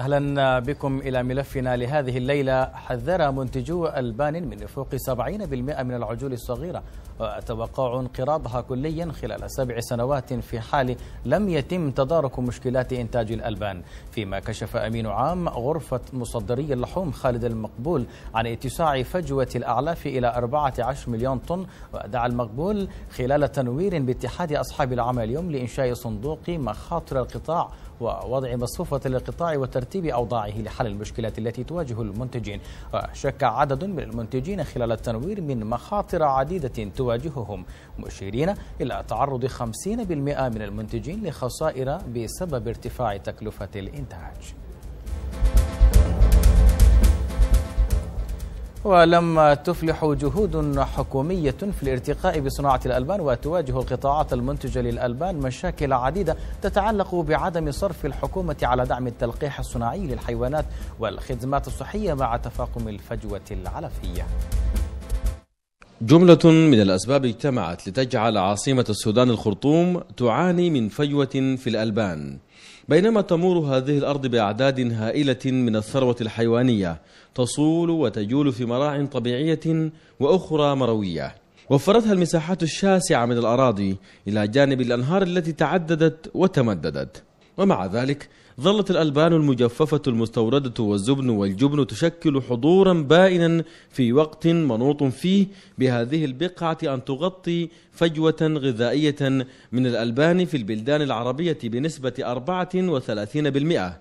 أهلا بكم إلى ملفنا لهذه الليلة حذر منتجو ألبان من نفوق 70% من العجول الصغيرة وتوقع انقراضها كليا خلال سبع سنوات في حال لم يتم تدارك مشكلات إنتاج الألبان فيما كشف أمين عام غرفة مصدري اللحوم خالد المقبول عن اتساع فجوة الأعلاف إلى 14 مليون طن ودعا المقبول خلال تنوير باتحاد أصحاب العمل اليوم لإنشاء صندوق مخاطر القطاع ووضع مصفوفة القطاع وترتيب أوضاعه لحل المشكلات التي تواجه المنتجين وشك عدد من المنتجين خلال التنوير من مخاطر عديدة تواجههم مشيرين إلى تعرض 50% من المنتجين لخسائر بسبب ارتفاع تكلفة الإنتاج ولم تفلح جهود حكومية في الارتقاء بصناعة الألبان وتواجه القطاعات المنتجة للألبان مشاكل عديدة تتعلق بعدم صرف الحكومة على دعم التلقيح الصناعي للحيوانات والخدمات الصحية مع تفاقم الفجوة العلفية جملة من الأسباب اجتمعت لتجعل عاصمة السودان الخرطوم تعاني من فجوة في الألبان بينما تمر هذه الارض باعداد هائله من الثروه الحيوانيه تصول وتجول في مراع طبيعيه واخرى مرويه وفرتها المساحات الشاسعه من الاراضي الى جانب الانهار التي تعددت وتمددت ومع ذلك ظلت الألبان المجففة المستوردة والزبن والجبن تشكل حضورا بائنا في وقت منوط فيه بهذه البقعة أن تغطي فجوة غذائية من الألبان في البلدان العربية بنسبة 34%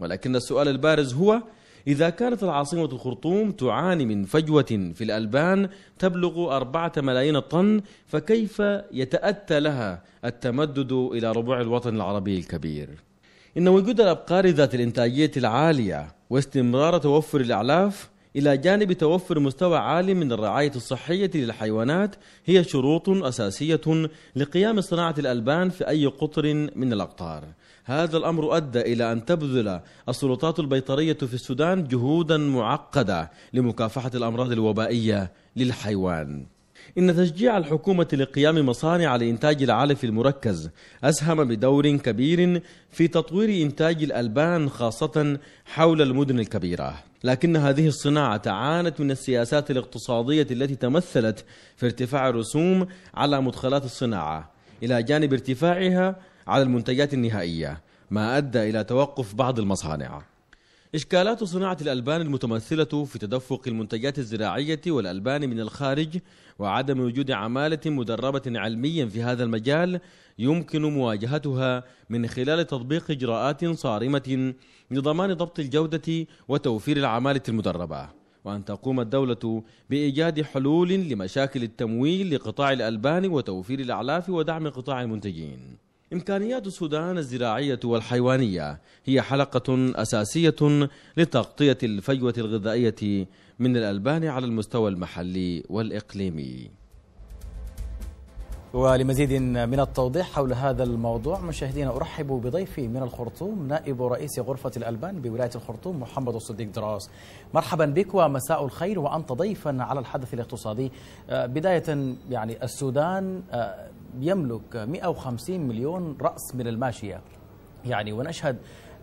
ولكن السؤال البارز هو إذا كانت العاصمة الخرطوم تعاني من فجوة في الألبان تبلغ أربعة ملايين طن فكيف يتأتى لها التمدد إلى ربوع الوطن العربي الكبير؟ إن وجود الأبقار ذات الإنتاجية العالية واستمرار توفر الأعلاف إلى جانب توفر مستوى عالي من الرعاية الصحية للحيوانات هي شروط أساسية لقيام صناعة الألبان في أي قطر من الأقطار. هذا الأمر أدى إلى أن تبذل السلطات البيطرية في السودان جهودا معقدة لمكافحة الأمراض الوبائية للحيوان. إن تشجيع الحكومة لقيام مصانع لإنتاج العلف المركز أسهم بدور كبير في تطوير إنتاج الألبان خاصة حول المدن الكبيرة لكن هذه الصناعة عانت من السياسات الاقتصادية التي تمثلت في ارتفاع الرسوم على مدخلات الصناعة إلى جانب ارتفاعها على المنتجات النهائية ما أدى إلى توقف بعض المصانع إشكالات صناعة الألبان المتمثلة في تدفق المنتجات الزراعية والألبان من الخارج وعدم وجود عمالة مدربة علميا في هذا المجال يمكن مواجهتها من خلال تطبيق إجراءات صارمة لضمان ضبط الجودة وتوفير العمالة المدربة وأن تقوم الدولة بإيجاد حلول لمشاكل التمويل لقطاع الألبان وتوفير الأعلاف ودعم قطاع المنتجين إمكانيات السودان الزراعية والحيوانية هي حلقة أساسية لتغطية الفجوة الغذائية من الألبان على المستوى المحلي والإقليمي ولمزيد من التوضيح حول هذا الموضوع مشاهدينا أرحب بضيفي من الخرطوم نائب رئيس غرفة الألبان بولاية الخرطوم محمد الصديق دراس مرحبا بك ومساء الخير وأنت ضيفا على الحدث الاقتصادي آه، بداية يعني السودان آه، يملك 150 مليون رأس من الماشية يعني ونشهد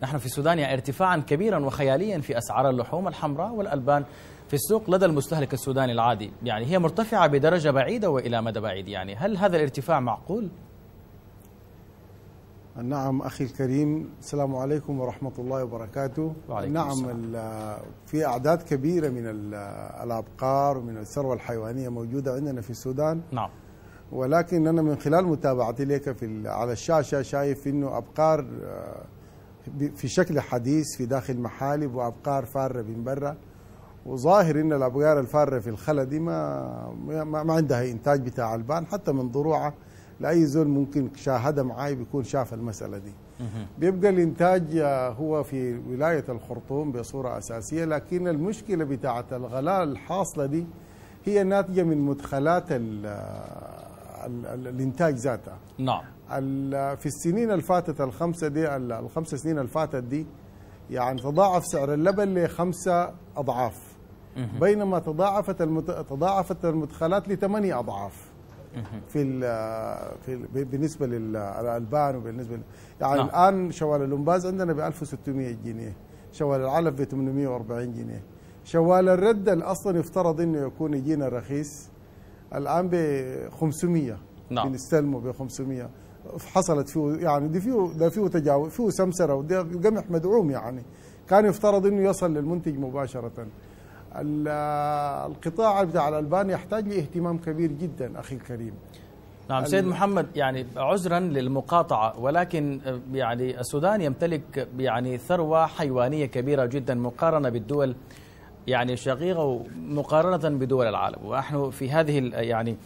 نحن في السودان ارتفاعا كبيرا وخياليا في أسعار اللحوم الحمراء والألبان في السوق لدى المستهلك السوداني العادي يعني هي مرتفعة بدرجة بعيدة وإلى مدى بعيد يعني هل هذا الارتفاع معقول؟ نعم أخي الكريم السلام عليكم ورحمة الله وبركاته وعليكم نعم في أعداد كبيرة من الأبقار ومن الثروة الحيوانية موجودة عندنا في السودان نعم ولكن انا من خلال متابعتي لك في على الشاشه شايف انه ابقار آه، في شكل حديث في داخل محالب وابقار فاره من برا وظاهر ان الابقار الفاره في الخلا دي ما ما عندها انتاج بتاع البان حتى من ضروعه لاي زول ممكن شاهدها معاي بيكون شاف المساله دي بيبقى الانتاج آه، هو في ولايه الخرطوم بصوره اساسيه لكن المشكله بتاعه الغلاء الحاصله دي هي ناتجه من مدخلات آه، الانتاج ذاتها نعم في السنين الفاتت الخمسه دي الخمسه سنين الفاتت دي يعني تضاعف سعر اللبن لخمسه اضعاف بينما تضاعفت المت... تضاعفت المدخلات لثمانية أضعاف في ال... في ال... بالنسبة للألبان وبالنسبة ل... يعني نعم. الآن شوال اللمباز عندنا ب 1600 جنيه شوال العلف ب 840 جنيه شوال الرد الاصل أصلا يفترض إنه يكون يجينا رخيص الان ب 500 نعم بنستلمه ب 500 حصلت فيه يعني دي فيه ده فيه تجاوز فيه سمسره وده القمح مدعوم يعني كان يفترض انه يصل للمنتج مباشره القطاع بتاع الالبان يحتاج لاهتمام كبير جدا اخي الكريم نعم سيد محمد يعني عذرا للمقاطعة ولكن يعني السودان يمتلك يعني ثروة حيوانية كبيرة جدا مقارنة بالدول يعني شقيقة مقارنة بدول العالم ونحن في هذه يعني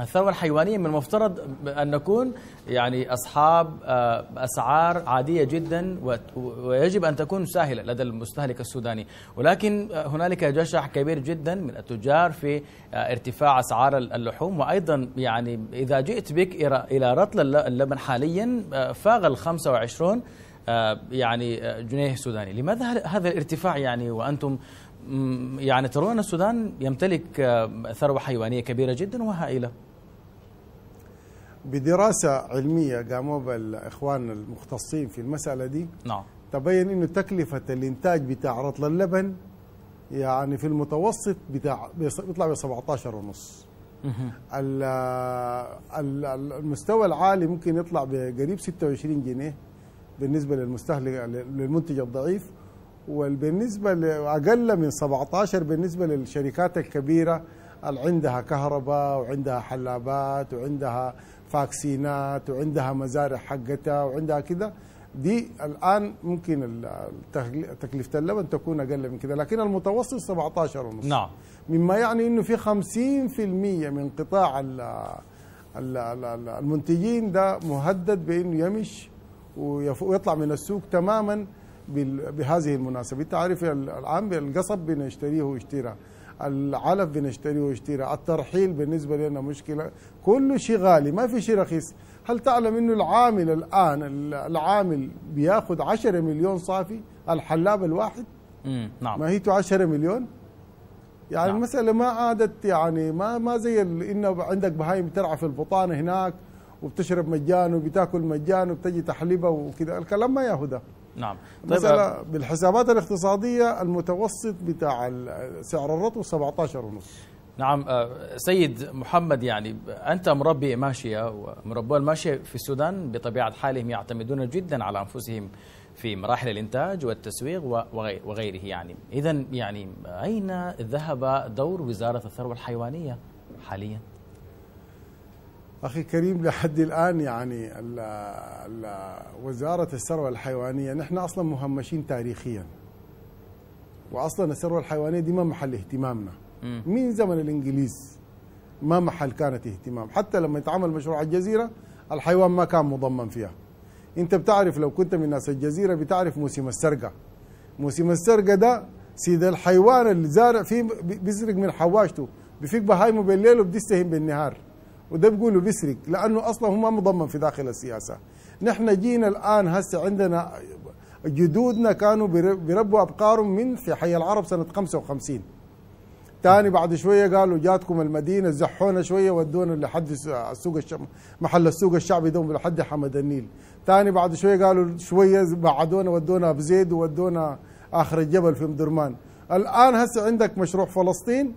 الثروة الحيوانية من المفترض أن نكون يعني أصحاب آه، أسعار عادية جدا ويجب أن تكون سهلة لدى المستهلك السوداني ولكن آه، هنالك جشع كبير جدا من التجار في آه، ارتفاع أسعار اللحوم وأيضا يعني إذا جئت بك إلى رطل اللبن حاليا فاغ ال 25 يعني جنيه سوداني لماذا هذا الارتفاع يعني وأنتم يعني ترون أن السودان يمتلك آه، ثروة حيوانية كبيرة جدا وهائلة بدراسة علمية قاموا الإخوان المختصين في المسألة دي نعم تبين أنه تكلفة الإنتاج بتاع رطل اللبن يعني في المتوسط بتاع بيطلع ب 17 ونص المستوى العالي ممكن يطلع بقريب 26 جنيه بالنسبة للمستهلك للمنتج الضعيف وبالنسبة أقل من 17 بالنسبة للشركات الكبيرة اللي عندها كهرباء وعندها حلابات وعندها فاكسينات وعندها مزارع حقتها وعندها كذا دي الان ممكن تكلفه اللبن تكون اقل من كذا لكن المتوسط 17 ونص نعم مما يعني انه في 50% من قطاع الـ الـ الـ المنتجين ده مهدد بانه يمش ويطلع من السوق تماما بهذه المناسبة انت عارف العام القصب بنشتريه واشتراه العلف بنشتريه واشتراه الترحيل بالنسبة لنا مشكلة كل شيء غالي ما في شيء رخيص هل تعلم انه العامل الان العامل بياخذ 10 مليون صافي الحلاب الواحد مم. نعم ماهيته 10 مليون يعني نعم. المسألة ما عادت يعني ما ما زي انه عندك بهايم بترعى في البطانة هناك وبتشرب مجان وبتاكل مجان وبتجي تحليبه وكذا الكلام ما ياخذها نعم طيب مثلا بالحسابات الاقتصاديه المتوسط بتاع سعر الرطب 17 ونص نعم سيد محمد يعني أنت مربي ماشية ومربو الماشية في السودان بطبيعة حالهم يعتمدون جدا على أنفسهم في مراحل الإنتاج والتسويق وغيره يعني إذا يعني أين ذهب دور وزارة الثروة الحيوانية حالياً؟ أخي كريم لحد الآن يعني ال ال وزارة الثروة الحيوانية نحن أصلا مهمشين تاريخيا وأصلا الثروة الحيوانية دي ما محل اهتمامنا من زمن الإنجليز ما محل كانت اهتمام حتى لما يتعمل مشروع الجزيرة الحيوان ما كان مضمن فيها انت بتعرف لو كنت من ناس الجزيرة بتعرف موسم السرقة موسم السرقة ده سيد الحيوان اللي زارع فيه بيسرق من حواشته بفيك بهايمه بالليل وبتسهم بالنهار وده بيقولوا بيسرق لانه اصلا هو ما مضمن في داخل السياسه نحن جينا الان هسه عندنا جدودنا كانوا بيربوا ابقارهم من في حي العرب سنه 55 ثاني بعد شويه قالوا جاتكم المدينه زحونا شويه ودونا لحد السوق الشعب محل السوق الشعبي دوم لحد حمد النيل ثاني بعد شويه قالوا شويه بعدونا ودونا بزيد ودونا اخر الجبل في مدرمان الان هسه عندك مشروع فلسطين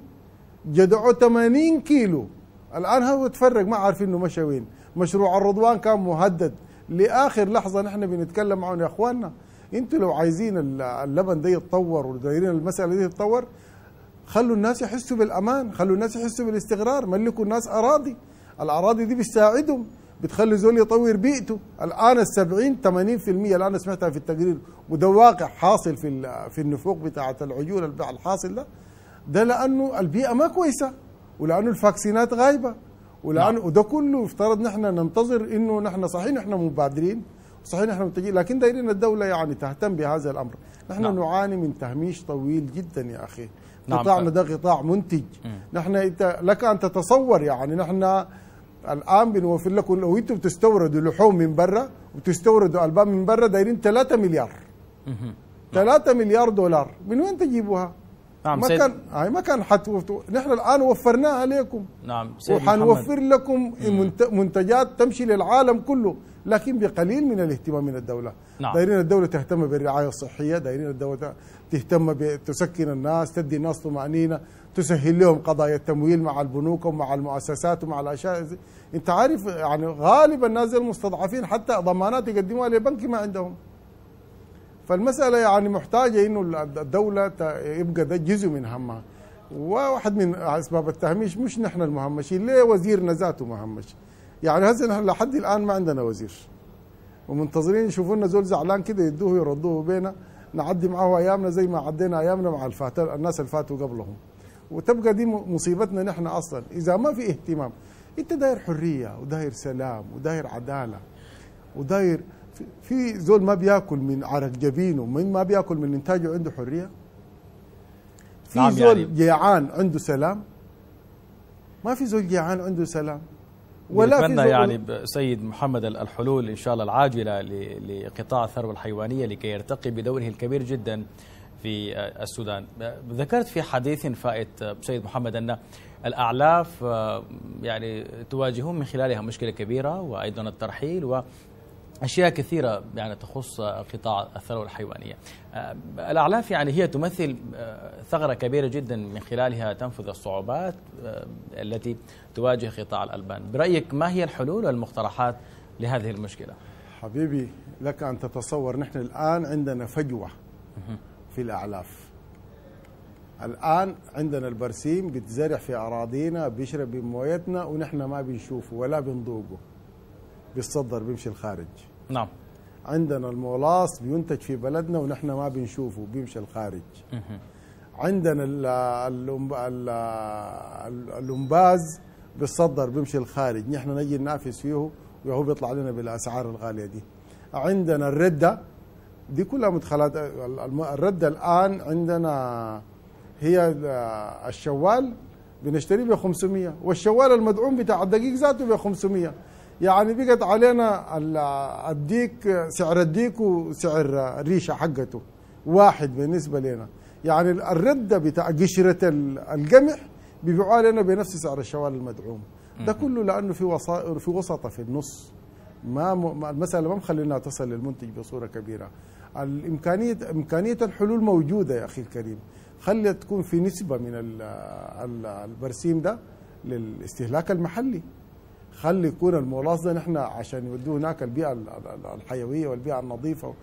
جدعوا 80 كيلو الآن هو تفرق ما عارفين إنه مشى وين مشروع الرضوان كان مهدد لآخر لحظة نحن بنتكلم معهم يا إخواننا أنتوا لو عايزين اللبن ده يتطور ودايرين المسألة دي تتطور خلوا الناس يحسوا بالأمان خلوا الناس يحسوا بالاستقرار ملكوا الناس أراضي الأراضي دي بتساعدهم بتخلي زول يطور بيئته الآن 70 80% الآن سمعتها في التقرير وده واقع حاصل في في النفوق بتاعة البيع الحاصل ده ده لأنه البيئة ما كويسة ولانه الفاكسينات غايبه ولانه وده كله يفترض نحن ننتظر انه نحن صحيح نحن مبادرين صحيح نحن متجهين لكن دايرين الدوله يعني تهتم بهذا الامر نحن نعم. نعاني من تهميش طويل جدا يا اخي نعم. قطاعنا ده قطاع منتج م. نحن انت لك ان تتصور يعني نحن الان بنوفر لكم لو انتم بتستوردوا لحوم من برا وتستوردوا البان من برا دايرين 3 مليار 3 نعم. مليار دولار من وين تجيبوها؟ نعم ما سيد. كان هاي ما كان حتوفروا نحن الان وفرناها عليكم نعم سيد وحنوفر محمد. لكم منتجات تمشي للعالم كله لكن بقليل من الاهتمام من الدوله نعم. دايرين الدوله تهتم بالرعايه الصحيه دايرين الدوله تهتم بتسكن الناس تدي الناس طمانينه تسهل لهم قضايا التمويل مع البنوك ومع المؤسسات ومع الاشياء انت عارف يعني غالبا الناس المستضعفين حتى ضمانات يقدموها لبنك ما عندهم فالمسألة يعني محتاجة إنه الدولة يبقى ده جزء من همها وواحد من أسباب التهميش مش نحن المهمشين ليه وزيرنا ذاته مهمش يعني هسه نحن لحد الآن ما عندنا وزير ومنتظرين يشوفوا لنا زول زعلان كده يدوه يردوه بينا نعدي معه أيامنا زي ما عدينا أيامنا مع الفات الناس اللي فاتوا قبلهم وتبقى دي مصيبتنا نحن أصلا إذا ما في اهتمام أنت داير حرية وداير سلام وداير عدالة وداير في زول ما بياكل من عرق جبينه من ما بياكل من انتاجه عنده حريه في نعم زول يعني جيعان عنده سلام ما في زول جيعان عنده سلام ولا في زول يعني سيد محمد الحلول ان شاء الله العاجله لقطاع الثروه الحيوانيه لكي يرتقي بدوره الكبير جدا في آه، السودان آه، ذكرت في حديث فائت آه، سيد محمد ان الاعلاف يعني تواجهون من خلالها مشكله كبيره وايضا الترحيل أشياء كثيرة يعني تخص قطاع الثروة الحيوانية آه، الأعلاف يعني هي تمثل آه، ثغرة كبيرة جدا من خلالها تنفذ الصعوبات آه، التي تواجه قطاع الألبان برأيك ما هي الحلول والمقترحات لهذه المشكلة؟ حبيبي لك أن تتصور نحن الآن عندنا فجوة في الأعلاف الآن عندنا البرسيم بتزرع في أراضينا بيشرب بمويتنا ونحن ما بنشوفه ولا بنذوقه بيتصدر بيمشي الخارج نعم عندنا المولاص بينتج في بلدنا ونحن ما بنشوفه بيمشي الخارج عندنا اللمباز بيتصدر بيمشي الخارج نحن نجي ننافس فيه وهو بيطلع لنا بالاسعار الغاليه دي عندنا الرده دي كلها مدخلات الرده الان عندنا هي الشوال بنشتريه ب 500 والشوال المدعوم بتاع الدقيق ذاته ب 500 يعني بقت علينا الديك سعر الديك وسعر الريشه حقته واحد بالنسبه لنا يعني الرده بتاع قشره القمح بيبيعوها علينا بنفس سعر الشوال المدعوم ده كله لانه في وسائط في وسطه في النص ما المساله ما مخلينا تصل للمنتج بصوره كبيره الامكانيه امكانيه الحلول موجوده يا اخي الكريم خلي تكون في نسبه من البرسيم ده للاستهلاك المحلي خلي يكون المولاص ده نحن عشان يودوه هناك البيئه الحيويه والبيئه النظيفه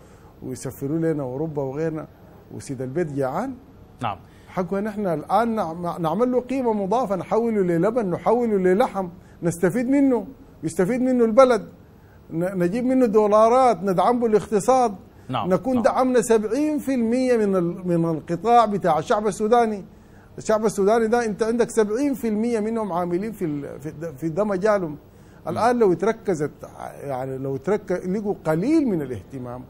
ويسفروا لنا اوروبا وغيرنا وسيد البيت جعان نعم حقه نحن الان نعمل له قيمه مضافه نحوله للبن نحوله للحم نستفيد منه يستفيد منه البلد نجيب منه دولارات ندعمه الاقتصاد نعم. نكون نعم. دعمنا 70% من من القطاع بتاع الشعب السوداني الشعب السوداني ده انت عندك 70% منهم عاملين في في ده مجالهم الان لو تركزت يعني لو تركز لقوا قليل من الاهتمام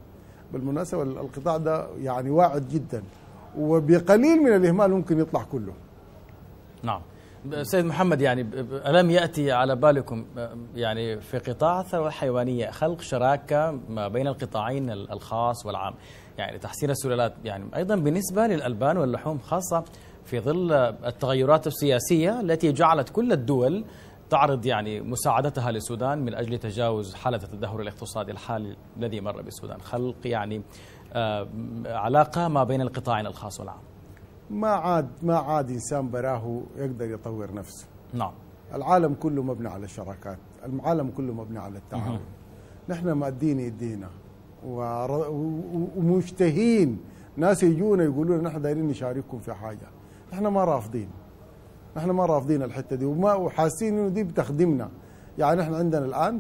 بالمناسبه القطاع ده يعني واعد جدا وبقليل من الاهمال ممكن يطلع كله نعم سيد محمد يعني ألم يأتي على بالكم آه، يعني في قطاع الثروة الحيوانية خلق شراكة ما بين القطاعين الخاص والعام يعني تحسين السلالات يعني أيضا بالنسبة للألبان واللحوم خاصة في ظل التغيرات السياسية التي جعلت كل الدول تعرض يعني مساعدتها للسودان من أجل تجاوز حالة التدهور الاقتصادي الحالي الذي مر بالسودان خلق يعني آه، علاقة ما بين القطاعين الخاص والعام ما عاد ما عاد إنسان براه يقدر يطور نفسه نعم العالم كله مبني على الشراكات العالم كله مبني على التعاون نحن مادين يدينا ومشتهين ناس يجونا يقولون نحن دايرين نشارككم في حاجة نحن ما رافضين نحن ما رافضين الحته دي وما وحاسين انه دي بتخدمنا يعني نحن عندنا الان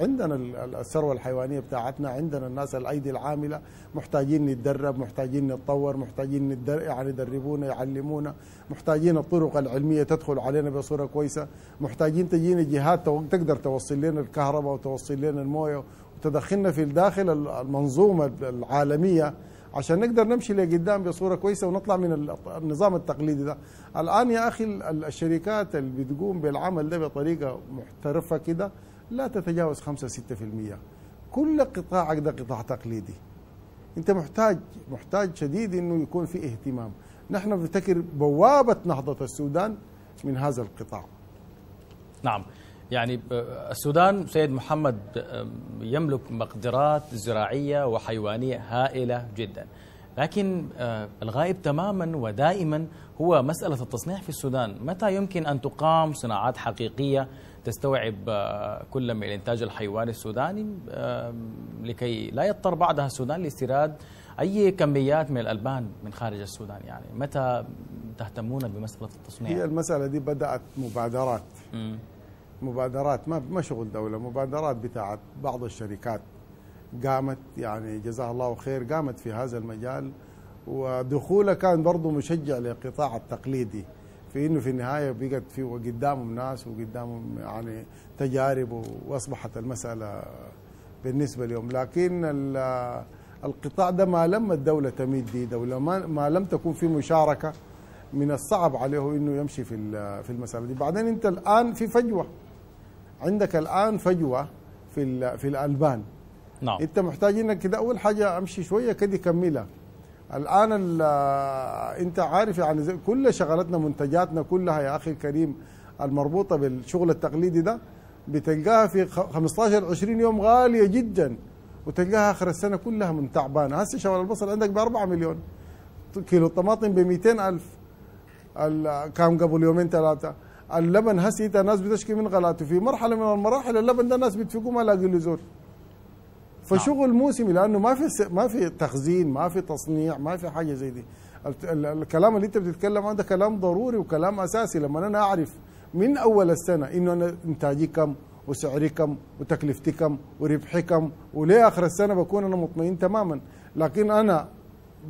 عندنا الثروه الحيوانيه بتاعتنا عندنا الناس الايدي العامله محتاجين نتدرب محتاجين نتطور محتاجين ندر... يعني يدربونا يعلمونا محتاجين الطرق العلميه تدخل علينا بصوره كويسه محتاجين تجينا جهات تقدر توصل لنا الكهرباء وتوصل لنا المويه وتدخلنا في داخل المنظومه العالميه عشان نقدر نمشي لقدام بصوره كويسه ونطلع من النظام التقليدي ده الان يا اخي الشركات اللي بتقوم بالعمل ده بطريقه محترفه كده لا تتجاوز 5 6% كل قطاعك ده قطاع تقليدي انت محتاج محتاج شديد انه يكون في اهتمام نحن بنفتكر بوابه نهضه السودان من هذا القطاع نعم يعني آه، السودان سيد محمد يملك مقدرات زراعية وحيوانية هائلة جدا لكن آه، الغائب تماما ودائما هو مسألة التصنيع في السودان متى يمكن أن تقام صناعات حقيقية تستوعب آه، كل من الإنتاج الحيواني السوداني لكي لا يضطر بعدها السودان لاستيراد أي كميات من الألبان من خارج السودان يعني متى تهتمون بمسألة التصنيع؟ هي المسألة دي بدأت مبادرات مبادرات ما ما شغل دوله مبادرات بتاعت بعض الشركات قامت يعني جزاها الله خير قامت في هذا المجال ودخوله كان برضه مشجع للقطاع التقليدي في انه في النهايه بقت في قدامهم ناس وقدامهم يعني تجارب واصبحت المساله بالنسبه لهم لكن القطاع ده ما لم الدوله تمد ايده ما, ما لم تكون في مشاركه من الصعب عليه انه يمشي في في المساله دي بعدين انت الان في فجوه عندك الان فجوه في في الالبان نعم انت محتاج انك كده اول حاجه امشي شويه كده كملها الان انت عارف يعني كل شغلتنا منتجاتنا كلها يا اخي الكريم المربوطه بالشغل التقليدي ده بتلقاها في 15 20 يوم غاليه جدا وتلقاها اخر السنه كلها من تعبانه هسه شغل البصل عندك ب 4 مليون كيلو الطماطم ب 200000 كان قبل يومين ثلاثه اللبن هسي ناس بتشكي من غلاته في مرحله من المراحل اللبن ده الناس بتفقوا ما لاقي له زول فشغل نعم. موسمي لانه ما في ما في تخزين ما في تصنيع ما في حاجه زي دي الكلام اللي انت بتتكلم عنه ده كلام ضروري وكلام اساسي لما انا اعرف من اول السنه انه انا انتاجي كم وسعري كم وتكلفتي كم وربحي كم وليه اخر السنه بكون انا مطمئن تماما لكن انا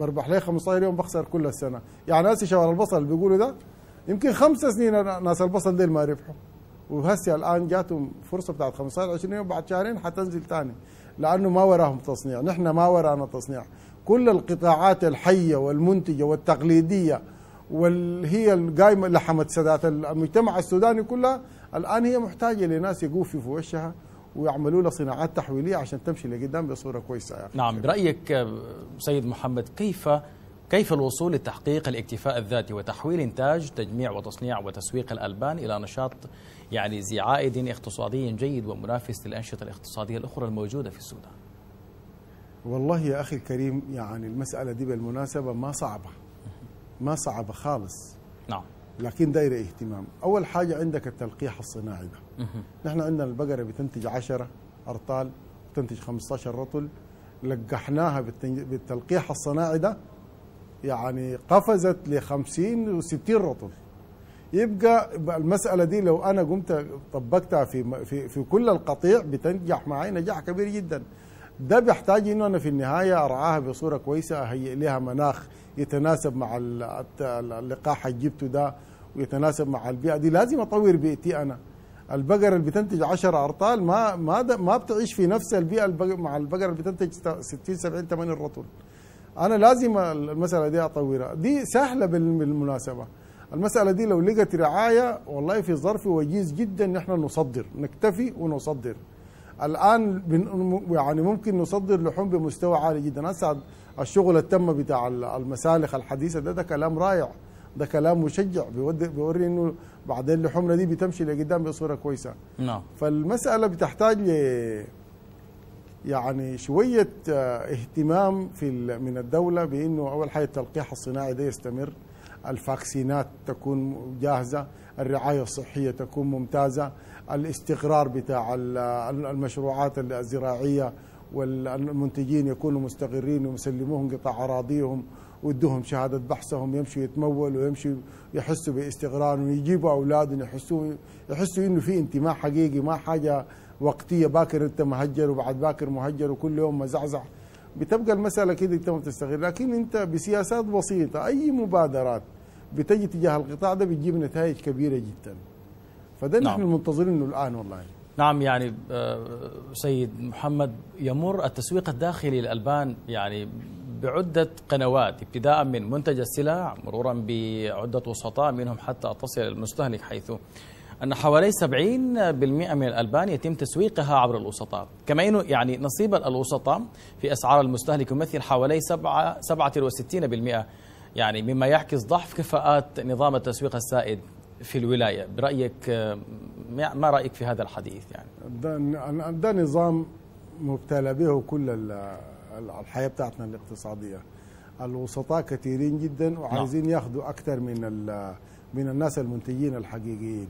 بربح لي 15 يوم بخسر كل السنه يعني أسي شهر البصل بيقولوا ده يمكن خمس سنين ناس البصل ديل ما ربحوا وهسه الان جاتهم فرصه بتاعت 15 20 يوم بعد شهرين حتنزل ثاني لانه ما وراهم تصنيع نحن ما ورانا تصنيع كل القطاعات الحيه والمنتجه والتقليديه واللي هي القايمه لحمت سادات المجتمع السوداني كلها الان هي محتاجه لناس يقوف في وشها ويعملوا لها صناعات تحويليه عشان تمشي لقدام بصوره كويسه يا أخي. نعم برايك آه، سيد محمد كيف كيف الوصول لتحقيق الاكتفاء الذاتي وتحويل إنتاج تجميع وتصنيع وتسويق الألبان إلى نشاط يعني ذي عائد اقتصادي جيد ومنافس للأنشطة الاقتصادية الأخرى الموجودة في السودان والله يا أخي الكريم يعني المسألة دي بالمناسبة ما صعبة ما صعبة خالص نعم لكن دايرة اهتمام أول حاجة عندك التلقيح الصناعي ده نحن عندنا البقرة بتنتج 10 أرطال بتنتج 15 رطل لقحناها بالتلقيح الصناعي ده يعني قفزت ل 50 و60 رطل يبقى المسألة دي لو أنا قمت طبقتها في في في كل القطيع بتنجح معي نجاح كبير جدا ده بيحتاج إنه أنا في النهاية أرعاها بصورة كويسة أهيئ لها مناخ يتناسب مع اللقاح اللي جبته ده ويتناسب مع البيئة دي لازم أطور بيئتي أنا البقرة اللي بتنتج 10 أرطال ما ما ما بتعيش في نفس البيئة مع البقرة اللي بتنتج 60 70 80 رطل انا لازم المساله دي اطورها دي سهله بالمناسبه المساله دي لو لقت رعايه والله في ظرف وجيز جدا نحن نصدر نكتفي ونصدر الان يعني ممكن نصدر لحوم بمستوى عالي جدا اسعد الشغل التم بتاع المسالخ الحديثه ده ده كلام رائع ده كلام مشجع بيوري انه بعدين لحومنا دي بتمشي لقدام بصوره كويسه نعم فالمساله بتحتاج ل يعني شوية آه، اهتمام في من الدولة بأنه أول حاجة التلقيح الصناعي ده يستمر الفاكسينات تكون جاهزة الرعاية الصحية تكون ممتازة الاستقرار بتاع المشروعات الزراعية والمنتجين يكونوا مستقرين ومسلموهم قطع أراضيهم ويدوهم شهادة بحثهم يمشوا يتمولوا ويمشوا يحسوا باستقرار ويجيبوا أولادهم يحسوا يحسوا إنه في انتماء حقيقي ما حاجة وقتيه باكر انت مهجر وبعد باكر مهجر وكل يوم مزعزع بتبقى المساله كده انت ما بتستغل لكن انت بسياسات بسيطه اي مبادرات بتجي تجاه القطاع ده بتجيب نتائج كبيره جدا فده نعم. نحن منتظرينه الان والله نعم يعني آه، سيد محمد يمر التسويق الداخلي للألبان يعني بعدة قنوات ابتداء من منتج السلع مرورا بعدة وسطاء منهم حتى تصل المستهلك حيث أن حوالي 70% من الألبان يتم تسويقها عبر الوسطاء كما أنه يعني نصيب الوسطاء في أسعار المستهلك يمثل حوالي 7 67% يعني مما يعكس ضعف كفاءات نظام التسويق السائد في الولاية برأيك ما رأيك في هذا الحديث يعني ده, ده نظام مبتلى به كل الحياة بتاعتنا الاقتصادية الوسطاء كثيرين جدا نعم. وعايزين ياخذوا أكثر من من الناس المنتجين الحقيقيين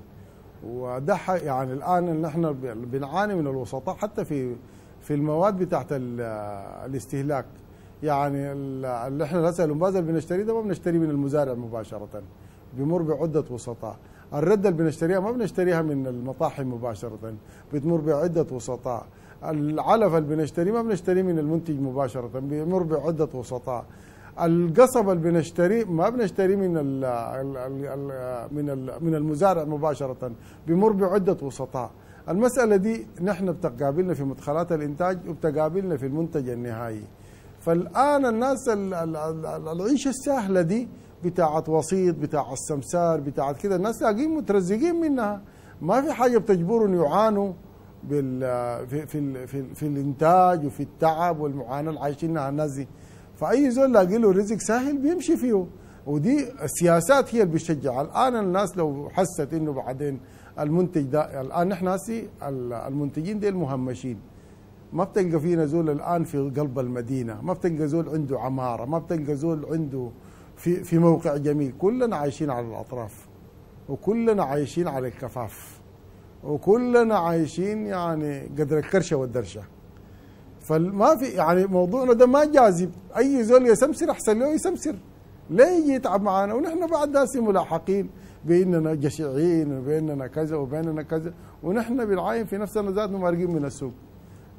وده يعني الان نحن بنعاني من الوسطاء حتى في في المواد بتاعت الاستهلاك يعني اللي احنا هسه الانباز اللي بنشتريه ده ما بنشتريه من المزارع مباشره بمر بعده وسطاء الرده اللي بنشتريها ما بنشتريها من المطاحن مباشره بتمر بعده وسطاء العلف اللي بنشتريه ما بنشتريه من المنتج مباشره بيمر بعده وسطاء القصب اللي بنشتريه ما بنشتريه من الـ الـ من الـ من المزارع مباشره بمر بعده وسطاء المساله دي نحن بتقابلنا في مدخلات الانتاج وبتقابلنا في المنتج النهائي فالان الناس العيشه السهله دي بتاعت وسيط بتاعت السمسار بتاعت كده الناس لاقيين مترزقين منها ما في حاجه بتجبرهم يعانوا بال في في في, في الانتاج وفي التعب والمعاناه اللي عايشينها الناس دي فاي زول لاقي له رزق سهل بيمشي فيه ودي السياسات هي اللي بتشجع الان الناس لو حست انه بعدين المنتج ده الان نحن هسي المنتجين دي المهمشين ما بتلقى فينا زول الان في قلب المدينه ما بتلقى زول عنده عماره ما بتلقى زول عنده في في موقع جميل كلنا عايشين على الاطراف وكلنا عايشين على الكفاف وكلنا عايشين يعني قدر الكرشه والدرشه فما في يعني موضوعنا ده ما جاذب اي زول يسمسر احسن له يسمسر ليه يجي يتعب معانا ونحن بعد ناس ملاحقين باننا جشعين وباننا كذا وباننا كذا ونحن بالعين في نفسنا ذاتنا مارقين من السوق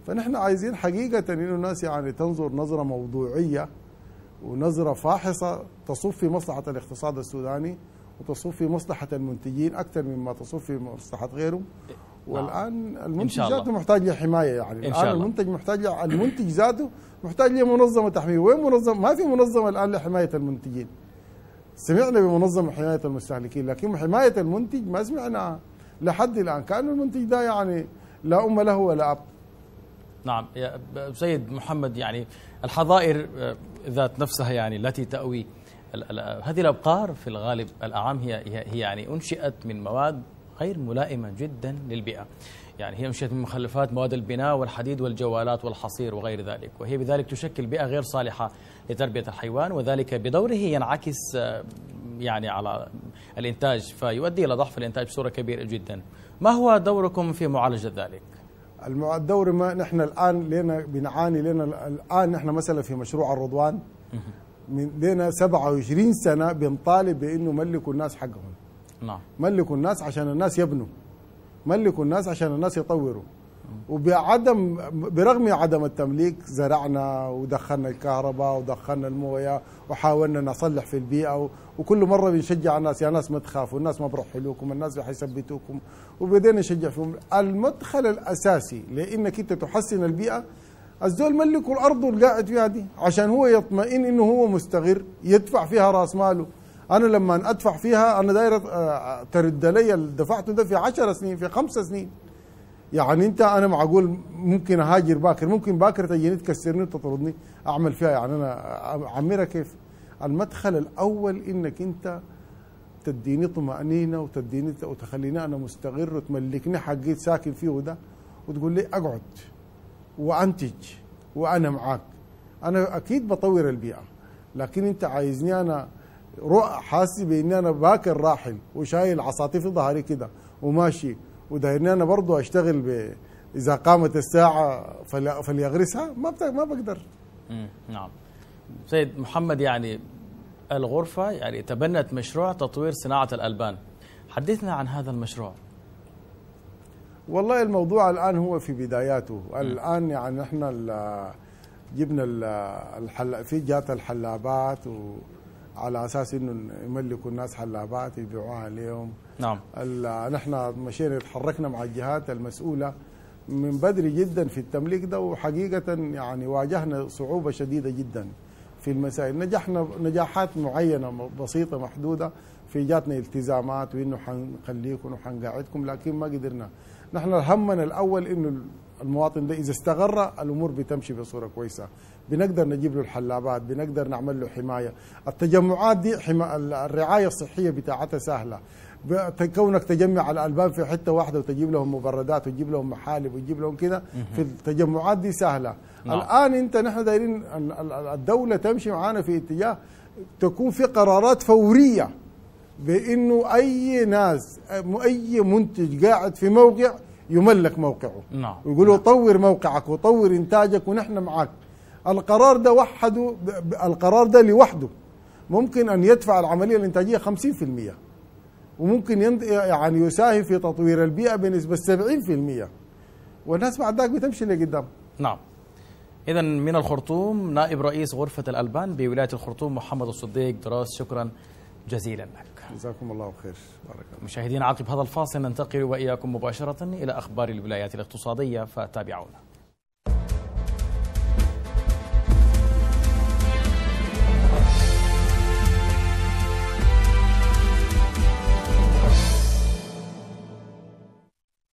فنحن عايزين حقيقه انه الناس يعني تنظر نظره موضوعيه ونظره فاحصه تصف في مصلحه الاقتصاد السوداني وتصف في مصلحه المنتجين اكثر مما تصف في مصلحه غيرهم نعم. والان المنتج ذاته محتاج لحمايه يعني إن شاء الان المنتج محتاج المنتج ذاته محتاج لمنظمه تحميه وين منظمه ما في منظمه الان لحمايه المنتجين سمعنا بمنظمه حمايه المستهلكين لكن حمايه المنتج ما سمعنا لحد الان كان المنتج ده يعني لا ام له ولا اب نعم يا سيد محمد يعني الحظائر آه، ذات نفسها يعني التي تأوي هذه الأبقار في الغالب الأعام هي هي يعني أنشئت من مواد غير ملائمة جدا للبيئة يعني هي مشيت من مخلفات مواد البناء والحديد والجوالات والحصير وغير ذلك وهي بذلك تشكل بيئة غير صالحة لتربية الحيوان وذلك بدوره ينعكس آه، يعني على الإنتاج فيؤدي إلى ضعف الإنتاج بصورة كبيرة جدا ما هو دوركم في معالجة ذلك؟ الدور ما نحن الآن لنا بنعاني لنا الآن نحن مثلا في مشروع الرضوان من لنا 27 سنة بنطالب بأنه ملكوا الناس حقهم نعم ملكوا الناس عشان الناس يبنوا ملكوا الناس عشان الناس يطوروا وبعدم برغم عدم التمليك زرعنا ودخلنا الكهرباء ودخلنا المويه وحاولنا نصلح في البيئه وكل مره بنشجع الناس يا ناس ما تخافوا الناس ما بروح حلوكم الناس حيثبتوكم وبدينا نشجع فيهم المدخل الاساسي لانك انت تحسن البيئه الزول ملكوا الارض اللي قاعد فيها دي عشان هو يطمئن انه هو مستقر يدفع فيها راس ماله انا لما ادفع فيها انا دايره آه، تردليه اللي دفعته ده في 10 سنين في 5 سنين يعني انت انا معقول ممكن اهاجر باكر ممكن باكر تجيني تكسرني وتطردني اعمل فيها يعني انا اعمرها كيف المدخل الاول انك انت تديني طمأنينة وتديني وتخليني أنا مستقر وتملكني حقي ساكن فيه وده وتقول لي أقعد وأنتج وأنا معاك أنا أكيد بطور البيئة لكن أنت عايزني أنا رؤى حاسي باني انا باكر راحل وشايل عصاتي في ظهري كده وماشي ودايرني انا برضه اشتغل ب... اذا قامت الساعه فليغرسها ما بت... ما بقدر نعم سيد محمد يعني الغرفه يعني تبنت مشروع تطوير صناعه الالبان حدثنا عن هذا المشروع والله الموضوع الان هو في بداياته الان يعني احنا جبنا الحلا الحل في جات الحلابات و على اساس انه يملكوا الناس حلابات يبيعوها عليهم نعم نحن مشينا تحركنا مع الجهات المسؤوله من بدري جدا في التمليك ده وحقيقه يعني واجهنا صعوبه شديده جدا في المسائل نجحنا نجاحات معينه بسيطه محدوده في جاتنا التزامات وانه حنخليكم وحنقعدكم لكن ما قدرنا نحن همنا الاول انه المواطن ده اذا استغر الامور بتمشي بصوره كويسه بنقدر نجيب له الحلابات بنقدر نعمل له حمايه التجمعات دي حما... الرعايه الصحيه بتاعتها سهله كونك تجمع الالبان في حته واحده وتجيب لهم مبردات وتجيب لهم محالب وتجيب لهم كده في التجمعات دي سهله نعم. الان انت نحن دايرين الدوله تمشي معانا في اتجاه تكون في قرارات فوريه بانه اي ناس اي منتج قاعد في موقع يملك موقعه نعم ويقولوا نعم. طور موقعك وطور انتاجك ونحن معك القرار ده وحده القرار ده لوحده ممكن ان يدفع العمليه الانتاجيه 50% وممكن يعني يساهم في تطوير البيئه بنسبه 70% والناس بعد ذلك بتمشي لقدام نعم اذا من الخرطوم نائب رئيس غرفه الالبان بولايه الخرطوم محمد الصديق دراس شكرا جزيلا لك جزاكم الله خير بارك الله مشاهدينا عقب هذا الفاصل ننتقل واياكم مباشره الى اخبار الولايات الاقتصاديه فتابعونا